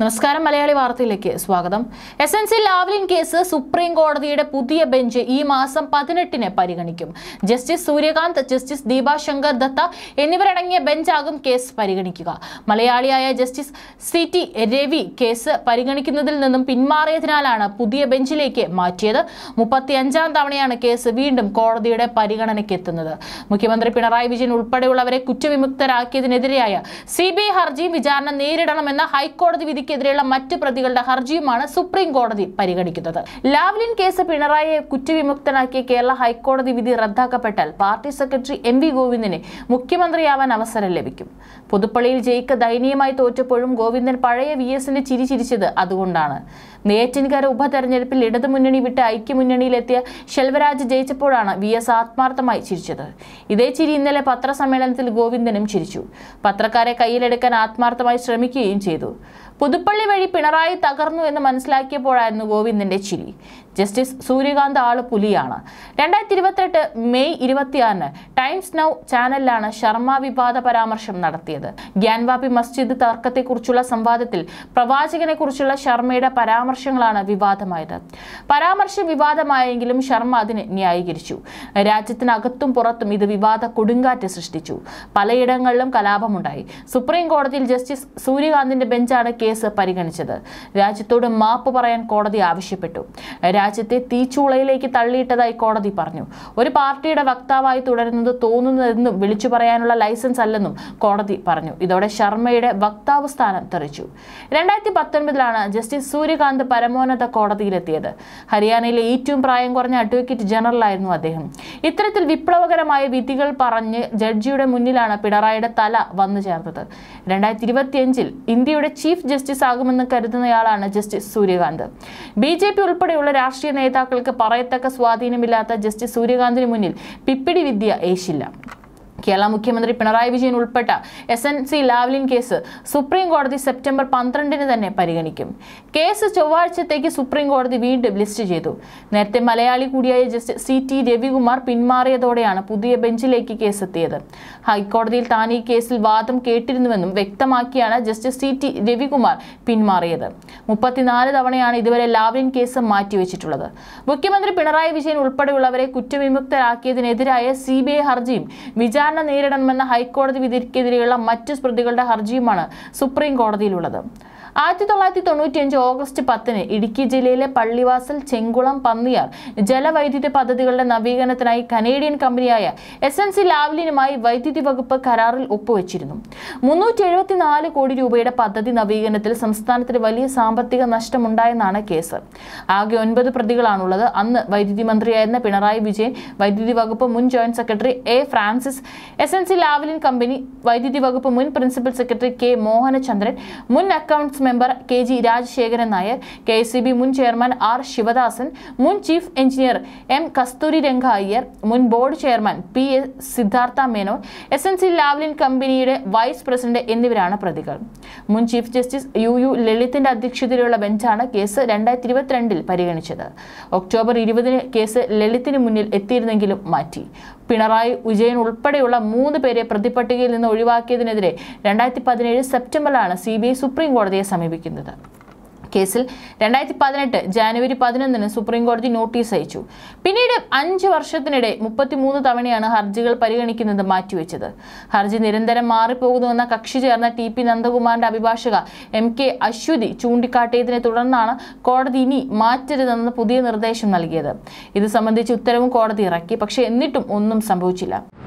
നമസ്കാരം മലയാളി വാർത്തയിലേക്ക് സ്വാഗതം S N C Lavalin case supreme കോടതിയുടെ പുതിയ ബെഞ്ച് ഈ മാസം പതിനെട്ടിന് പരിഗണിക്കും ജസ്റ്റിസ് സൂര്യകാന്ത് ജസ്റ്റിസ് ദീപാശങ്കർ ദത്ത എന്നിവരടങ്ങിയ ബെഞ്ചാകും കേസ് പരിഗണിക്കുക മലയാളിയായ justice C T Ravi case പരിഗണിക്കുന്നതിൽ നിന്നും പിന്മാറിയതിനാലാണ് പുതിയ ബെഞ്ചിലേക്ക് മാറ്റിയത് മുപ്പത്തിയഞ്ചാം തവണയാണ് കേസ് വീണ്ടും കോടതിയുടെ പരിഗണനയ്ക്ക് എത്തുന്നത് മുഖ്യമന്ത്രി പിണറായി വിജയൻ ഉൾപ്പെടെയുള്ളവരെ കുറ്റവിമുക്തരാക്കിയതിനെതിരെയായ സി ഹർജിയും വിചാരണ നേരിടണമെന്ന ഹൈക്കോടതി വിധി ലാവ്ലിനെതിരെയുള്ള മറ്റ് പ്രതികളുടെ ഹർജിയുമാണ് സുപ്രീം കോടതി പരിഗണിക്കുന്നത് ലാവ്ലിൻ കേസ് പിണറായിയെ കുറ്റവിമുക്തനാക്കിയ കേരള ഹൈക്കോടതി വിധി റദ്ദാക്കപ്പെട്ടാൽ പാർട്ടി സെക്രട്ടറി എം വി ഗോവിന്ദന് മുഖ്യമന്ത്രിയാവാൻ അവസരം ലഭിക്കും പുതുപ്പള്ളിയിൽ ജയിക്ക് ദയനീയമായി തോറ്റപ്പോഴും ഗോവിന്ദൻ പഴയ വി എസിനെ ചിരി അതുകൊണ്ടാണ് നെയ്യാറ്റിൻകര ഉപതെരഞ്ഞെടുപ്പിൽ ഇടതുമുന്നണി വിട്ട് ഐക്യമുന്നണിയിലെത്തിയ ശെൽവരാജ് ജയിച്ചപ്പോഴാണ് വി എസ് ആത്മാർത്ഥമായി ചിരിച്ചത് ഇതേ ചിരി ഇന്നലെ പത്രസമ്മേളനത്തിൽ ഗോവിന്ദനും ചിരിച്ചു പത്രക്കാരെ കയ്യിലെടുക്കാൻ ആത്മാർത്ഥമായി ശ്രമിക്കുകയും ചെയ്തു പുതുപ്പള്ളി വഴി പിണറായി തകർന്നു എന്ന് മനസ്സിലാക്കിയപ്പോഴായിരുന്നു ഗോവിന്ദന്റെ ചിരി ജസ്റ്റിസ് സൂര്യകാന്ത് ആള് പുലിയാണ് രണ്ടായിരത്തി ഇരുപത്തെട്ട് മെയ് ഇരുപത്തിയാറിന് ടൈംസ് നൗ ചാനലിലാണ് ശർമ്മ വിവാദ പരാമർശം നടത്തിയത് ഗ്യാൻവാപി മസ്ജിദ് തർക്കത്തെക്കുറിച്ചുള്ള സംവാദത്തിൽ പ്രവാചകനെ കുറിച്ചുള്ള ശർമ്മയുടെ പരാമർശങ്ങളാണ് വിവാദമായത് പരാമർശം വിവാദമായെങ്കിലും ശർമ്മ അതിനെ ന്യായീകരിച്ചു രാജ്യത്തിനകത്തും പുറത്തും ഇത് വിവാദ കൊടുങ്കാറ്റ് സൃഷ്ടിച്ചു പലയിടങ്ങളിലും കലാപമുണ്ടായി സുപ്രീം കോടതിയിൽ ജസ്റ്റിസ് സൂര്യകാന്തിന്റെ ബെഞ്ചാണ് കേസ് കേസ് പരിഗണിച്ചത് രാജ്യത്തോട് മാപ്പ് പറയാൻ കോടതി ആവശ്യപ്പെട്ടു രാജ്യത്തെ തീച്ചുളയിലേക്ക് തള്ളിയിട്ടതായി കോടതി പറഞ്ഞു ഒരു പാർട്ടിയുടെ വക്താവായി തുടരുന്നത് തോന്നുന്നതെന്നും വിളിച്ചു പറയാനുള്ള ലൈസൻസ് അല്ലെന്നും കോടതി പറഞ്ഞു ഇതോടെ ശർമ്മയുടെ വക്താവ് സ്ഥാനം തെറിച്ചു രണ്ടായിരത്തി പത്തൊൻപതിലാണ് ജസ്റ്റിസ് സൂര്യകാന്ത് പരമോന്നത കോടതിയിലെത്തിയത് ഹരിയാനയിലെ ഏറ്റവും പ്രായം കുറഞ്ഞ അഡ്വക്കേറ്റ് ജനറലായിരുന്നു അദ്ദേഹം ഇത്തരത്തിൽ വിപ്ലവകരമായ വിധികൾ പറഞ്ഞ് ജഡ്ജിയുടെ മുന്നിലാണ് പിണറായിയുടെ തല വന്നു ചേർന്നത് രണ്ടായിരത്തി ഇരുപത്തിയഞ്ചിൽ ഇന്ത്യയുടെ ചീഫ് ജസ്റ്റിസ് ആകുമെന്ന് കരുതുന്നയാളാണ് justice Suryakant B J P ഉൾപ്പെടെയുള്ള രാഷ്ട്രീയ നേതാക്കൾക്ക് പറയത്തക്ക സ്വാധീനമില്ലാത്ത ജസ്റ്റിസ് സൂര്യകാന്തിന് മുന്നിൽ പിപ്പിടി വിദ്യ ഏശില്ല കേരള മുഖ്യമന്ത്രി പിണറായി വിജയൻ ഉൾപ്പെട്ട S N C Lavalin case supreme കോടതി സെപ്റ്റംബർ പന്ത്രണ്ടിന് തന്നെ പരിഗണിക്കും കേസ് ചൊവ്വാഴ്ചത്തേക്ക് സുപ്രീം കോടതി വീണ്ടും ലിസ്റ്റ് ചെയ്തു നേരത്തെ മലയാളി കൂടിയായ ജസ്റ്റിസ് സി ടി രവികുമാർ പിന്മാറിയതോടെയാണ് പുതിയ ബെഞ്ചിലേക്ക് കേസ് എത്തിയത് ഹൈക്കോടതിയിൽ താൻ ഈ കേസിൽ വാദം കേട്ടിരുന്നുവെന്നും വ്യക്തമാക്കിയാണ് ജസ്റ്റിസ് സി ടി രവികുമാർ പിന്മാറിയത് മുപ്പത്തിനാല് തവണയാണ് ഇതുവരെ ലാവ്ലിൻ കേസ് മാറ്റിവെച്ചിട്ടുള്ളത് മുഖ്യമന്ത്രി പിണറായി വിജയൻ ഉൾപ്പെടെയുള്ളവരെ കുറ്റവിമുക്തരാക്കിയതിനെതിരായ സി ഹർജിയും വിചാരണ വിചാരണ നേരിടണമെന്ന ഹൈക്കോടതി വിധിക്കെതിരെയുള്ള മറ്റ് പ്രതികളുടെ ഹർജിയുമാണ് സുപ്രീം കോടതിയിലുള്ളത് ആയിരത്തി തൊള്ളായിരത്തി അഞ്ച് ഓഗസ്റ്റ് പത്തിന് ഇടുക്കി ജില്ലയിലെ പള്ളിവാസൽ ചെങ്കുളം പന്നിയാർ ജലവൈദ്യുതി പദ്ധതികളുടെ നവീകരണത്തിനായി കനേഡിയൻ കമ്പനിയായ എസ് എൻ സി ലാവ്ലിനുമായി വൈദ്യുതി വകുപ്പ് കരാറിൽ ഒപ്പുവെച്ചിരുന്നു മുന്നൂറ്റി എഴുപത്തിനാല് കോടി രൂപയുടെ പദ്ധതി നവീകരണത്തിൽ സംസ്ഥാനത്തിന് വലിയ സാമ്പത്തിക നഷ്ടമുണ്ടായെന്നാണ് കേസ് ആകെ ഒൻപത് പ്രതികളാണുള്ളത് അന്ന് വൈദ്യുതി മന്ത്രിയായിരുന്ന പിണറായി വിജയൻ വൈദ്യുതി വകുപ്പ് മുൻ joint secretary A Francis S N C Lavalin company വൈദ്യുതി വകുപ്പ് മുൻ പ്രിൻസിപ്പൽ സെക്രട്ടറി കെ മോഹനചന്ദ്രൻ മുൻ accounts member K G Rajasekharan Nair K മുൻ ചെയർമാൻ ആർ ശിവദാസൻ മുൻ chief engineer M Kasturi Ranga Iyer മുൻ board chairman P S Siddhartha Menon S N C Lavalin കമ്പനിയുടെ വൈസ് പ്രസിഡന്റ് എന്നിവരാണ് പ്രതികൾ മുൻ ചീഫ് ജസ്റ്റിസ് യു യു ലളിതിന്റെ അധ്യക്ഷതയിലുള്ള ബെഞ്ചാണ് കേസ് രണ്ടായിരത്തി ഇരുപത്തിരണ്ടിൽ പരിഗണിച്ചത് ഒക്ടോബർ ഇരുപതിന് കേസ് ലളിത്തിന് മുന്നിൽ എത്തിയിരുന്നെങ്കിലും മാറ്റി പിണറായി വിജയൻ ഉൾപ്പെടെയുള്ള മൂന്ന് പേരെ പ്രതിപട്ടികയിൽ നിന്ന് ഒഴിവാക്കിയതിനെതിരെ രണ്ടായിരത്തി പതിനേഴ് സെപ്റ്റംബറിലാണ് സി ബി ഐ സുപ്രീം കോടതിയെ സമീപിക്കുന്നത് കേസിൽ രണ്ടായിരത്തി പതിനെട്ട് ജാനുവരി പതിനൊന്നിന് സുപ്രീം കോടതി നോട്ടീസ് അയച്ചു പിന്നീട് അഞ്ച് വർഷത്തിനിടെ മുപ്പത്തിമൂന്ന് തവണയാണ് ഹർജികൾ പരിഗണിക്കുന്നത് മാറ്റിവെച്ചത് ഹർജി നിരന്തരം മാറിപ്പോകുന്നുവെന്ന കക്ഷി ചേർന്ന ടി പി നന്ദകുമാറിന്റെ അഭിഭാഷക എം കെ അശ്വതി ചൂണ്ടിക്കാട്ടിയതിനെ തുടർന്നാണ് കോടതി ഇനി മാറ്റരുതെന്ന് പുതിയ നിർദ്ദേശം നൽകിയത് ഇത് സംബന്ധിച്ച് ഉത്തരവും കോടതി ഇറക്കി പക്ഷേ എന്നിട്ടും ഒന്നും സംഭവിച്ചില്ല